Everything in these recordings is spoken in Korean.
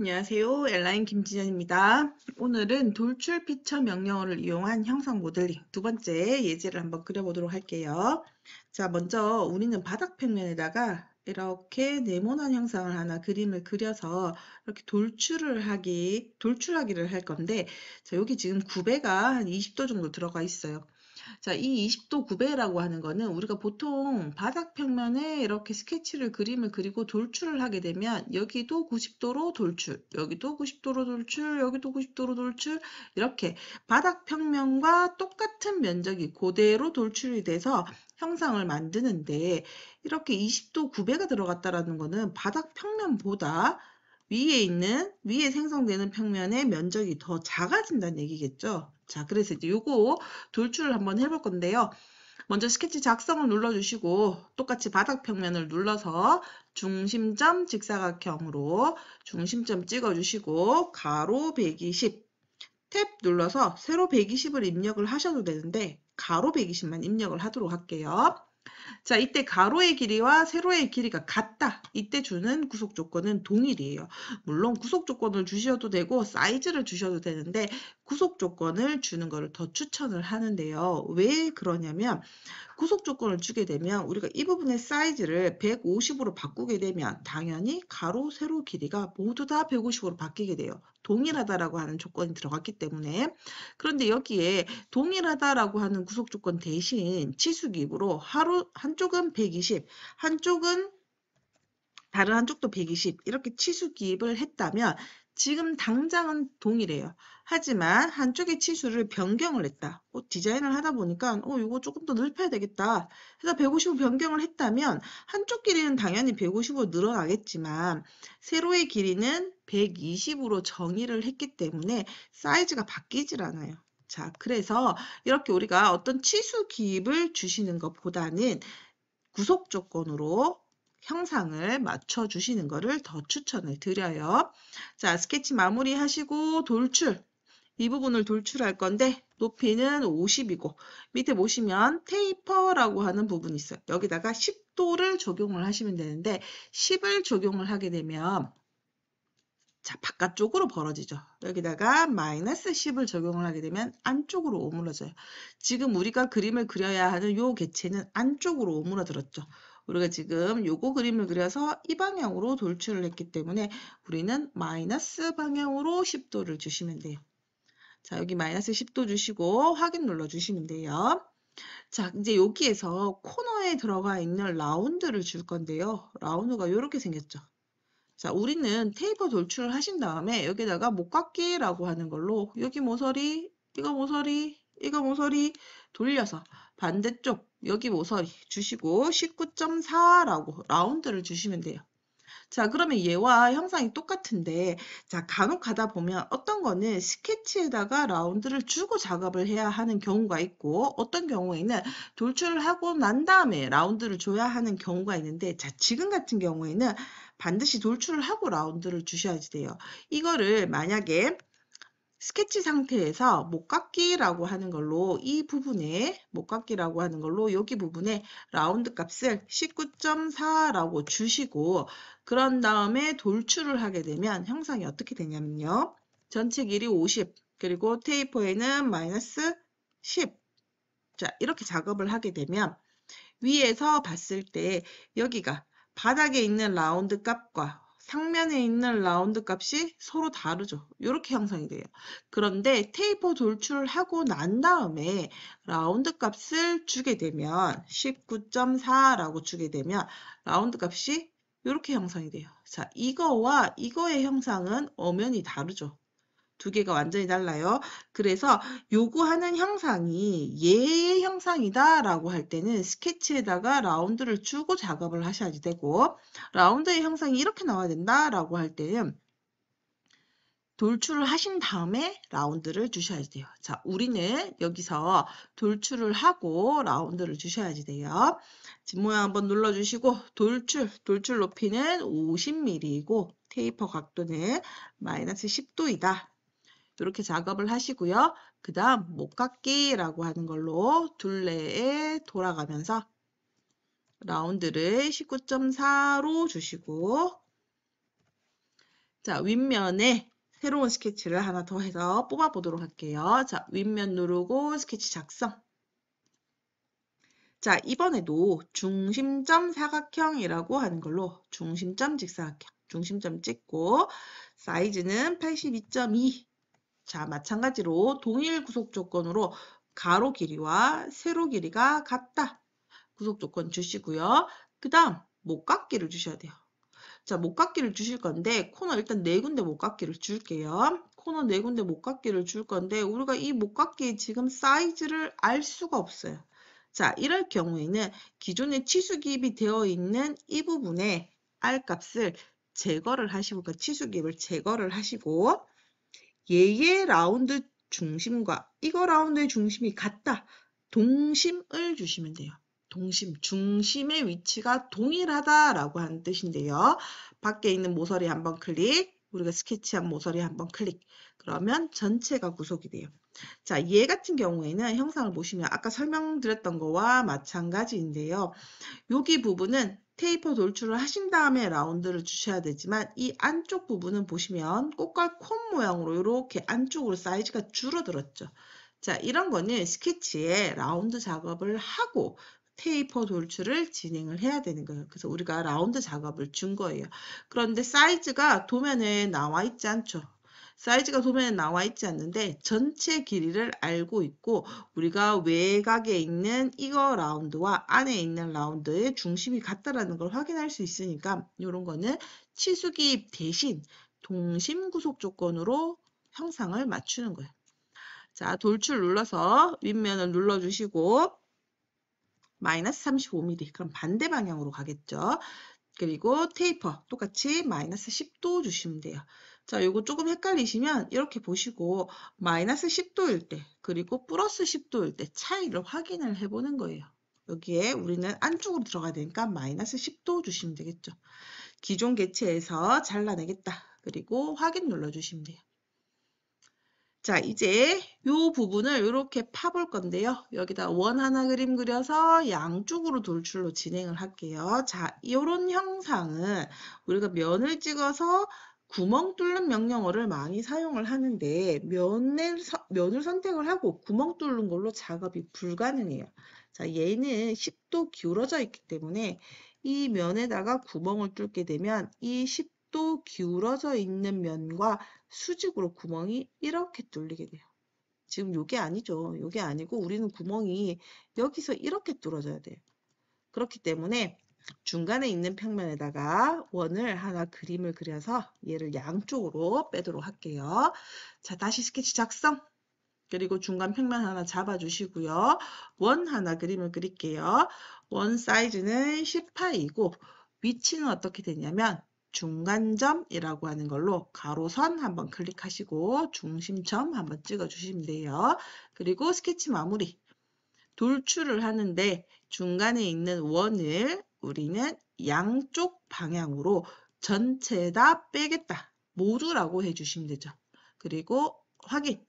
안녕하세요. 엘라인 김지연입니다 오늘은 돌출 피처 명령어를 이용한 형상 모델링 두 번째 예제를 한번 그려보도록 할게요. 자, 먼저 우리는 바닥 평면에다가 이렇게 네모난 형상을 하나 그림을 그려서 이렇게 돌출을 하기, 돌출하기를 할 건데, 자, 여기 지금 9배가 한 20도 정도 들어가 있어요. 자, 이 20도 9배라고 하는 거는 우리가 보통 바닥 평면에 이렇게 스케치를 그림을 그리고 돌출을 하게 되면 여기도 90도로 돌출, 여기도 90도로 돌출, 여기도 90도로 돌출 이렇게 바닥 평면과 똑같은 면적이 그대로 돌출이 돼서 형상을 만드는데 이렇게 20도 9배가 들어갔다라는 거는 바닥 평면보다 위에 있는 위에 생성되는 평면의 면적이 더 작아진다는 얘기겠죠. 자, 그래서 이제 요거 돌출을 한번 해볼 건데요. 먼저 스케치 작성을 눌러주시고 똑같이 바닥 평면을 눌러서 중심점 직사각형으로 중심점 찍어주시고 가로 120, 탭 눌러서 세로 120을 입력을 하셔도 되는데 가로 120만 입력을 하도록 할게요. 자, 이때 가로의 길이와 세로의 길이가 같다. 이때 주는 구속 조건은 동일이에요. 물론 구속 조건을 주셔도 되고 사이즈를 주셔도 되는데 구속 조건을 주는 것을 더 추천을 하는데요. 왜 그러냐면 구속 조건을 주게 되면 우리가 이 부분의 사이즈를 150으로 바꾸게 되면 당연히 가로, 세로 길이가 모두 다 150으로 바뀌게 돼요. 동일하다라고 하는 조건이 들어갔기 때문에 그런데 여기에 동일하다라고 하는 구속 조건 대신 치수기입으로 하루 한쪽은 120, 한쪽은 다른 한쪽도 120 이렇게 치수 기입을 했다면 지금 당장은 동일해요. 하지만 한쪽의 치수를 변경을 했다. 어, 디자인을 하다 보니까 어 이거 조금 더 넓혀야 되겠다. 그래서 1 5 0으 변경을 했다면 한쪽 길이는 당연히 150으로 늘어나겠지만 세로의 길이는 120으로 정의를 했기 때문에 사이즈가 바뀌질 않아요. 자, 그래서 이렇게 우리가 어떤 치수 기입을 주시는 것보다는 구속 조건으로 형상을 맞춰주시는 것을 더 추천을 드려요. 자, 스케치 마무리 하시고 돌출. 이 부분을 돌출할 건데 높이는 50이고 밑에 보시면 테이퍼라고 하는 부분이 있어요. 여기다가 10도를 적용을 하시면 되는데 10을 적용을 하게 되면 자 바깥쪽으로 벌어지죠. 여기다가 마이너스 10을 적용을 하게 되면 안쪽으로 오므러져요. 지금 우리가 그림을 그려야 하는 요 개체는 안쪽으로 오므러들었죠. 우리가 지금 요거 그림을 그려서 이 방향으로 돌출을 했기 때문에 우리는 마이너스 방향으로 10도를 주시면 돼요. 자 여기 마이너스 10도 주시고 확인 눌러주시면 돼요. 자 이제 여기에서 코너에 들어가 있는 라운드를 줄 건데요. 라운드가 이렇게 생겼죠. 자 우리는 테이퍼 돌출을 하신 다음에 여기다가 목깎이라고 하는 걸로 여기 모서리 이거 모서리 이거 모서리 돌려서 반대쪽 여기 모서리 주시고 19.4라고 라운드를 주시면 돼요. 자 그러면 얘와 형상이 똑같은데 자 간혹 가다 보면 어떤 거는 스케치에다가 라운드를 주고 작업을 해야 하는 경우가 있고 어떤 경우에는 돌출을 하고 난 다음에 라운드를 줘야 하는 경우가 있는데 자 지금 같은 경우에는 반드시 돌출을 하고 라운드를 주셔야지 돼요. 이거를 만약에 스케치 상태에서 목깎기라고 하는 걸로 이 부분에 목깎기라고 하는 걸로 여기 부분에 라운드 값을 19.4라고 주시고 그런 다음에 돌출을 하게 되면 형상이 어떻게 되냐면요. 전체 길이 50 그리고 테이퍼에는 마이너스 10 자, 이렇게 작업을 하게 되면 위에서 봤을 때 여기가 바닥에 있는 라운드 값과 상면에 있는 라운드 값이 서로 다르죠. 이렇게 형성이 돼요. 그런데 테이퍼 돌출을 하고 난 다음에 라운드 값을 주게 되면 19.4라고 주게 되면 라운드 값이 이렇게 형성이 돼요. 자, 이거와 이거의 형상은 엄연히 다르죠. 두 개가 완전히 달라요. 그래서 요구하는 형상이 얘의 형상이다 라고 할 때는 스케치에다가 라운드를 주고 작업을 하셔야지 되고 라운드의 형상이 이렇게 나와야 된다 라고 할 때는 돌출을 하신 다음에 라운드를 주셔야지 돼요. 자, 우리는 여기서 돌출을 하고 라운드를 주셔야지 돼요. 뒷모양 한번 눌러주시고 돌출, 돌출 높이는 50mm이고 테이퍼 각도는 마이너스 10도이다 이렇게 작업을 하시고요. 그 다음 목깎기라고 하는 걸로 둘레에 돌아가면서 라운드를 19.4로 주시고 자 윗면에 새로운 스케치를 하나 더 해서 뽑아보도록 할게요. 자 윗면 누르고 스케치 작성 자 이번에도 중심점 사각형이라고 하는 걸로 중심점 직사각형 중심점 찍고 사이즈는 82.2 자, 마찬가지로 동일 구속 조건으로 가로 길이와 세로 길이가 같다. 구속 조건 주시고요. 그 다음 목각기를 주셔야 돼요. 자, 목각기를 주실 건데 코너 일단 네 군데 목각기를 줄게요. 코너 네 군데 목각기를 줄 건데 우리가 이 목각기 지금 사이즈를 알 수가 없어요. 자, 이럴 경우에는 기존에 치수 기입이 되어 있는 이 부분에 알 값을 제거를 하시고 그니까 치수 기입을 제거를 하시고 얘의 라운드 중심과 이거 라운드의 중심이 같다. 동심을 주시면 돼요. 동심, 중심의 위치가 동일하다라고 하는 뜻인데요. 밖에 있는 모서리 한번 클릭, 우리가 스케치한 모서리 한번 클릭. 그러면 전체가 구속이 돼요. 자, 얘 같은 경우에는 형상을 보시면 아까 설명드렸던 거와 마찬가지인데요. 여기 부분은 테이퍼 돌출을 하신 다음에 라운드를 주셔야 되지만 이 안쪽 부분은 보시면 꽃갈 콘 모양으로 이렇게 안쪽으로 사이즈가 줄어들었죠. 자 이런 거는 스케치에 라운드 작업을 하고 테이퍼 돌출을 진행을 해야 되는 거예요. 그래서 우리가 라운드 작업을 준 거예요. 그런데 사이즈가 도면에 나와 있지 않죠. 사이즈가 도면에 나와 있지 않는데 전체 길이를 알고 있고 우리가 외곽에 있는 이거 라운드와 안에 있는 라운드의 중심이 같다라는 걸 확인할 수 있으니까 이런 거는 치수기 대신 동심 구속 조건으로 형상을 맞추는 거예요. 자, 돌출 눌러서 윗면을 눌러주시고 마이너스 35mm 그럼 반대 방향으로 가겠죠. 그리고 테이퍼 똑같이 마이너스 10도 주시면 돼요. 자, 요거 조금 헷갈리시면 이렇게 보시고 마이너스 10도일 때 그리고 플러스 10도일 때 차이를 확인을 해보는 거예요. 여기에 우리는 안쪽으로 들어가야 되니까 마이너스 10도 주시면 되겠죠. 기존 개체에서 잘라내겠다. 그리고 확인 눌러주시면 돼요. 자 이제 요 부분을 이렇게 파볼 건데요. 여기다 원 하나 그림 그려서 양쪽으로 돌출로 진행을 할게요. 자 이런 형상은 우리가 면을 찍어서 구멍 뚫는 명령어를 많이 사용을 하는데 면을, 면을 선택을 하고 구멍 뚫는 걸로 작업이 불가능해요. 자, 얘는 10도 기울어져 있기 때문에 이 면에다가 구멍을 뚫게 되면 이 10도 기울어져 있는 면과 수직으로 구멍이 이렇게 뚫리게 돼요. 지금 요게 아니죠. 요게 아니고 우리는 구멍이 여기서 이렇게 뚫어져야 돼요. 그렇기 때문에 중간에 있는 평면에다가 원을 하나 그림을 그려서 얘를 양쪽으로 빼도록 할게요. 자, 다시 스케치 작성. 그리고 중간 평면 하나 잡아주시고요. 원 하나 그림을 그릴게요. 원 사이즈는 1 8이고 위치는 어떻게 되냐면 중간점이라고 하는 걸로 가로선 한번 클릭하시고 중심점 한번 찍어주시면 돼요. 그리고 스케치 마무리. 돌출을 하는데 중간에 있는 원을 우리는 양쪽 방향으로 전체 다 빼겠다. 모두라고 해주시면 되죠. 그리고 확인.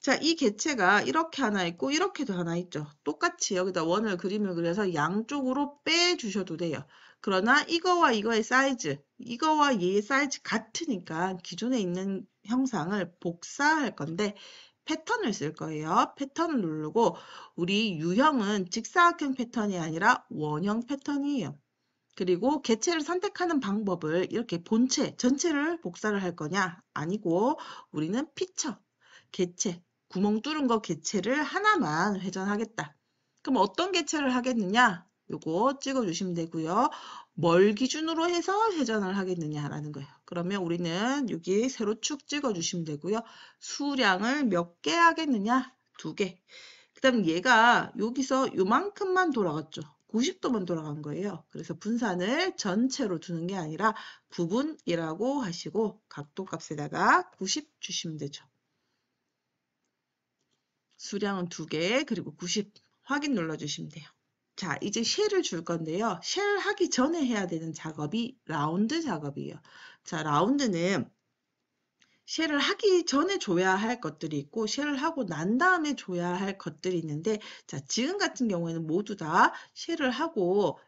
자, 이 개체가 이렇게 하나 있고 이렇게도 하나 있죠. 똑같이 여기다 원을 그림을 그려서 양쪽으로 빼주셔도 돼요. 그러나 이거와 이거의 사이즈, 이거와 얘의 사이즈 같으니까 기존에 있는 형상을 복사할 건데 패턴을 쓸 거예요. 패턴을 누르고 우리 유형은 직사각형 패턴이 아니라 원형 패턴이에요. 그리고 개체를 선택하는 방법을 이렇게 본체, 전체를 복사를 할 거냐? 아니고 우리는 피처, 개체, 구멍 뚫은 거 개체를 하나만 회전하겠다. 그럼 어떤 개체를 하겠느냐? 요거 찍어주시면 되고요. 뭘 기준으로 해서 회전을 하겠느냐라는 거예요. 그러면 우리는 여기 세로 축 찍어주시면 되고요. 수량을 몇 개 하겠느냐? 두 개. 그 다음 얘가 여기서 요만큼만 돌아갔죠. 90도만 돌아간 거예요. 그래서 분산을 전체로 두는 게 아니라 부분이라고 하시고 각도 값에다가 90 주시면 되죠. 수량은 두 개 그리고 90 확인 눌러주시면 돼요. 자, 이제 쉘을 줄 건데요. 쉘 하기 전에 해야 되는 작업이 라운드 작업이에요. 자, 라운드는 쉘을 하기 전에 줘야 할 것들이 있고 쉘을 하고 난 다음에 줘야 할 것들이 있는데 자, 지금 같은 경우에는 모두 다 쉘을 하고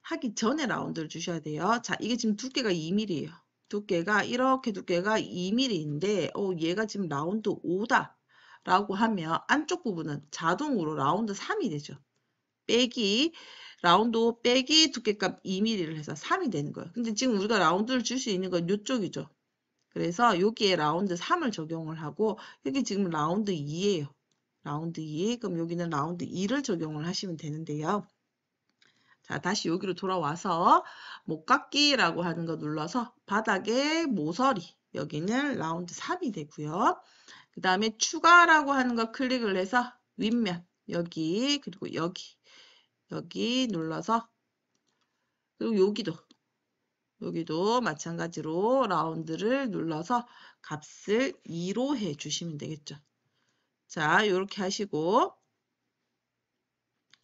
하기 전에 라운드를 주셔야 돼요. 자, 이게 지금 두께가 2 m m 에요 두께가 이렇게 두께가 2mm인데 어, 얘가 지금 라운드 5다 라고 하면 안쪽 부분은 자동으로 라운드 3이 되죠. 빼기 라운드 빼기 두께값 2mm를 해서 3이 되는 거예요. 근데 지금 우리가 라운드를 줄 수 있는 건 이쪽이죠. 그래서 여기에 라운드 3을 적용을 하고 여기 지금 라운드 2예요. 라운드 2 그럼 여기는 라운드 2를 적용을 하시면 되는데요. 자 다시 여기로 돌아와서 목깎기라고 하는 거 눌러서 바닥에 모서리 여기는 라운드 3이 되고요. 그 다음에 추가라고 하는 거 클릭을 해서 윗면 여기 그리고 여기 여기 눌러서 그리고 여기도 여기도 마찬가지로 라운드를 눌러서 값을 2로 해 주시면 되겠죠. 자, 이렇게 하시고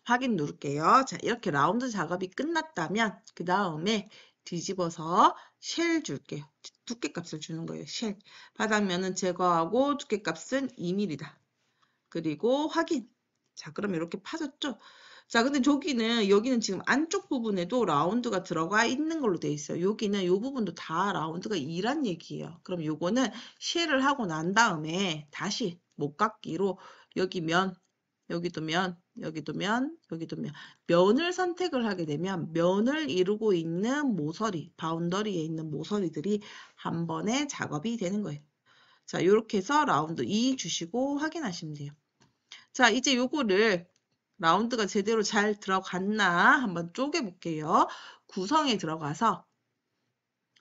확인 누를게요. 자, 이렇게 라운드 작업이 끝났다면 그 다음에 뒤집어서 쉘 줄게요. 두께 값을 주는 거예요. 쉘. 바닥면은 제거하고 두께 값은 2mm다. 그리고 확인. 자, 그럼 이렇게 파졌죠? 자, 근데 저기는 여기는 지금 안쪽 부분에도 라운드가 들어가 있는 걸로 돼 있어요. 여기는 이 부분도 다 라운드가 2란 얘기예요. 그럼 요거는 실을 하고 난 다음에 다시 못깎기로 여기 면, 여기도 면, 여기도 면, 여기도 면. 면을 선택을 하게 되면 면을 이루고 있는 모서리, 바운더리에 있는 모서리들이 한 번에 작업이 되는 거예요. 자, 이렇게 해서 라운드 2 주시고 확인하시면 돼요. 자, 이제 요거를 라운드가 제대로 잘 들어갔나 한번 쪼개볼게요. 구성에 들어가서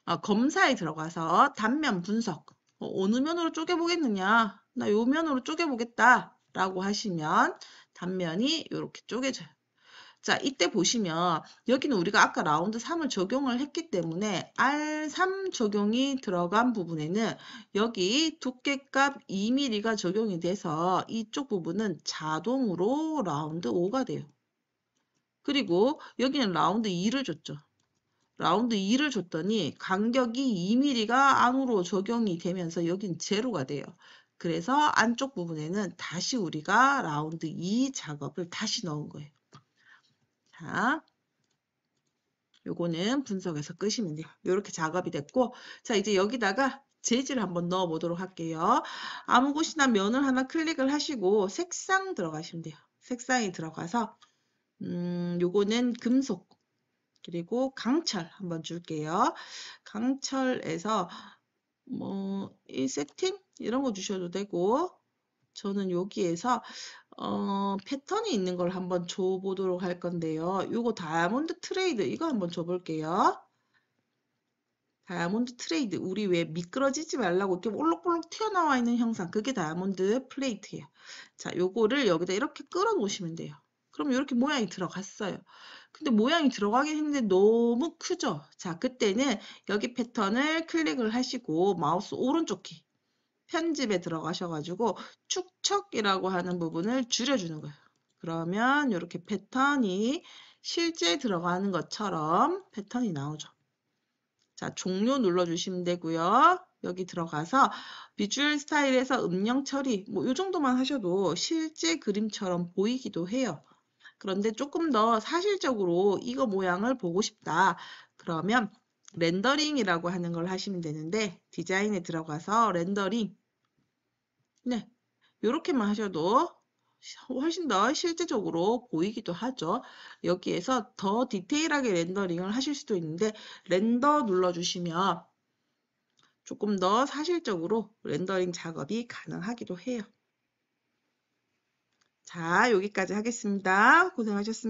아, 검사에 들어가서 단면 분석 어, 어느 면으로 쪼개보겠느냐 나 요 면으로 쪼개보겠다 라고 하시면 단면이 이렇게 쪼개져요. 자, 이때 보시면 여기는 우리가 아까 라운드 3을 적용을 했기 때문에 R3 적용이 들어간 부분에는 여기 두께값 2mm가 적용이 돼서 이쪽 부분은 자동으로 라운드 5가 돼요. 그리고 여기는 라운드 2를 줬죠. 라운드 2를 줬더니 간격이 2mm가 안으로 적용이 되면서 여긴 제로가 돼요. 그래서 안쪽 부분에는 다시 우리가 라운드 2 작업을 다시 넣은 거예요. 자, 요거는 분석해서 끄시면 돼요. 이렇게 작업이 됐고 자 이제 여기다가 재질 한번 넣어 보도록 할게요. 아무 곳이나 면을 하나 클릭을 하시고 색상 들어가시면 돼요. 색상이 들어가서 음 요거는 금속 그리고 강철 한번 줄게요. 강철에서 뭐 이 세팅 이런 거 주셔도 되고 저는 여기에서 어, 패턴이 있는 걸 한번 줘보도록 할 건데요. 이거 다이아몬드 트레이드 이거 한번 줘볼게요. 다이아몬드 트레이드 우리 왜 미끄러지지 말라고 이렇게 올록볼록 튀어나와 있는 형상 그게 다이아몬드 플레이트예요. 자 요거를 여기다 이렇게 끌어 놓으시면 돼요. 그럼 이렇게 모양이 들어갔어요. 근데 모양이 들어가긴 했는데 너무 크죠? 자 그때는 여기 패턴을 클릭을 하시고 마우스 오른쪽 키 편집에 들어가셔가지고 축척이라고 하는 부분을 줄여주는 거예요. 그러면 이렇게 패턴이 실제 들어가는 것처럼 패턴이 나오죠. 자, 종료 눌러주시면 되고요. 여기 들어가서 비주얼 스타일에서 음영 처리 뭐 이 정도만 하셔도 실제 그림처럼 보이기도 해요. 그런데 조금 더 사실적으로 이거 모양을 보고 싶다. 그러면 렌더링이라고 하는 걸 하시면 되는데 디자인에 들어가서 렌더링 네 이렇게만 하셔도 훨씬 더 실제적으로 보이기도 하죠. 여기에서 더 디테일하게 렌더링을 하실 수도 있는데 렌더 눌러주시면 조금 더 사실적으로 렌더링 작업이 가능하기도 해요. 자, 여기까지 하겠습니다. 고생하셨습니다.